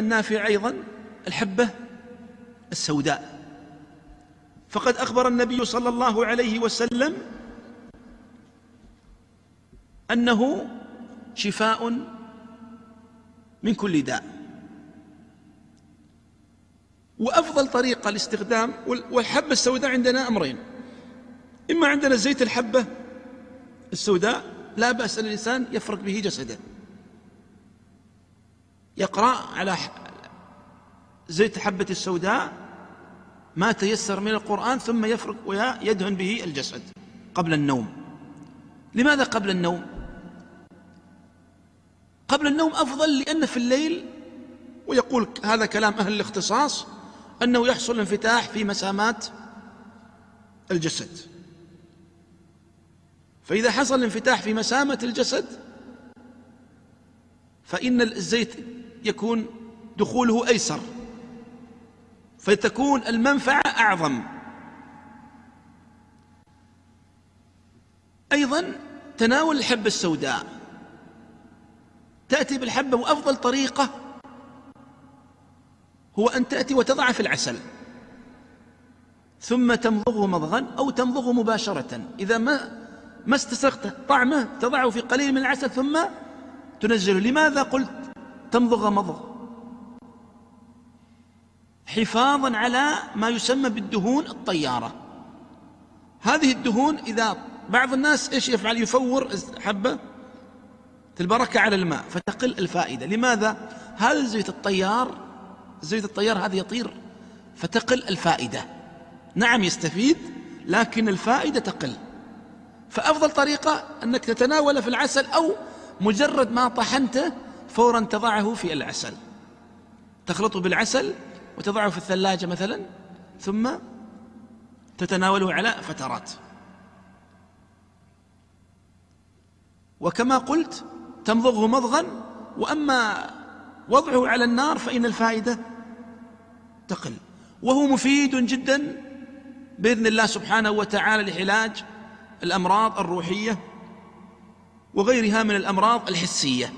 النافع أيضا الحبة السوداء فقد أخبر النبي صلى الله عليه وسلم أنه شفاء من كل داء وأفضل طريقة لاستخدام والحبة السوداء عندنا أمرين إما عندنا زيت الحبة السوداء لا بأس الإنسان يفرق به جسده يقرأ على زيت حبة السوداء ما تيسر من القرآن ثم يفرق ويدهن به الجسد قبل النوم لماذا قبل النوم قبل النوم أفضل لأن في الليل ويقول هذا كلام أهل الاختصاص أنه يحصل انفتاح في مسامات الجسد فإذا حصل انفتاح في مسامة الجسد فإن الزيت يكون دخوله أيسر فتكون المنفعة أعظم أيضا تناول الحبة السوداء تأتي بالحبة وأفضل طريقة هو أن تأتي وتضع في العسل ثم تمضغه مضغا أو تمضغه مباشرة إذا ما ما استسقت طعمه تضعه في قليل من العسل ثم تنزله لماذا قلت تمضغ مضغ حفاظا على ما يسمى بالدهون الطيارة هذه الدهون إذا بعض الناس إيش يفعل يفور حبة البركة على الماء فتقل الفائدة لماذا؟ هذا زيت الطيار زيت الطيار هذا يطير فتقل الفائدة نعم يستفيد لكن الفائدة تقل فأفضل طريقة أنك تتناول في العسل أو مجرد ما طحنته فورا تضعه في العسل تخلطه بالعسل وتضعه في الثلاجة مثلا ثم تتناوله على فترات وكما قلت تمضغه مضغا وأما وضعه على النار فإن الفائدة تقل وهو مفيد جدا بإذن الله سبحانه وتعالى لعلاج الأمراض الروحية وغيرها من الأمراض الحسية